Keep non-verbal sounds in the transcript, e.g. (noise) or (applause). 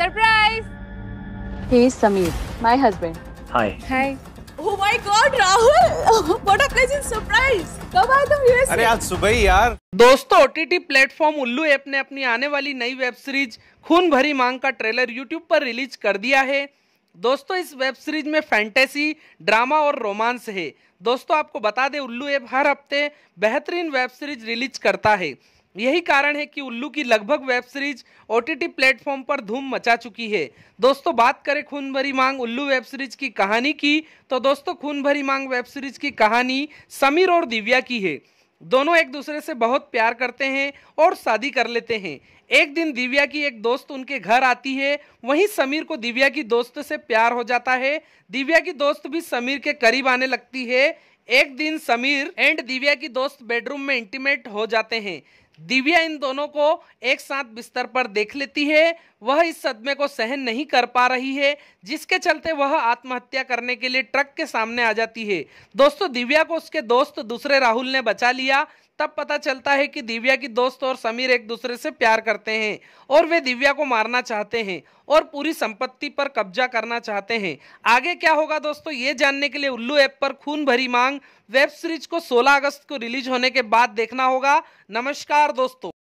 Surprise he is Samir, my husband. Hi Hi. Oh my God, Rahul! (laughs) What a pleasant surprise! कब आए तुम US अरे आज सुबह ही यार दोस्तों ओटीटी प्लेटफॉर्म उल्लू ऐप ने अपनी आने वाली नई वेब सीरीज खून भरी मांग का ट्रेलर YouTube पर रिलीज कर दिया है दोस्तों इस वेब सीरीज में फैंटेसी ड्रामा और रोमांस है दोस्तों आपको बता दें उल्लू ऐप हर हफ्ते बेहतरीन वेब सीरीज रिलीज करता है यही कारण है कि उल्लू की लगभग web series O T platform पर धूम मचा चुकी है दोस्तों बात करें खून भरी मांग उल्लू वेब सीरीज की कहानी की तो दोस्तों खून भरी मांग वेब सीरीज की कहानी समीर और दिव्या की है दोनों एक दूसरे से बहुत प्यार करते हैं और शादी कर लेते हैं एक दिन दिव्या की एक दोस्त उनके घर आती है वहीं समीर को दिव्या की दोस्त से प्यार हो जाता है दिव्या की दोस्त भी समीर के करीब आने लगती है एक दिन समीर एंड दिव्या की दोस्त बेडरूम में इंटीमेट हो जाते हैं दिव्या इन दोनों को एक साथ बिस्तर पर देख लेती है वह इस सदमे को सहन नहीं कर पा रही है जिसके चलते वह आत्महत्या करने के लिए ट्रक के सामने आ जाती है दोस्तों दिव्या को उसके दोस्त दूसरे राहुल ने बचा लिया तब पता चलता है कि दिव्या की दोस्त और समीर एक दूसरे से प्यार करते हैं और वे दिव्या को मारना चाहते हैं और पूरी संपत्ति पर कब्जा करना चाहते हैं आगे क्या होगा दोस्तों ये जानने के लिए उल्लू ऐप पर खून भरी मांग वेब सीरीज को 16 अगस्त को रिलीज होने के बाद देखना होगा नमस्कार दोस्तों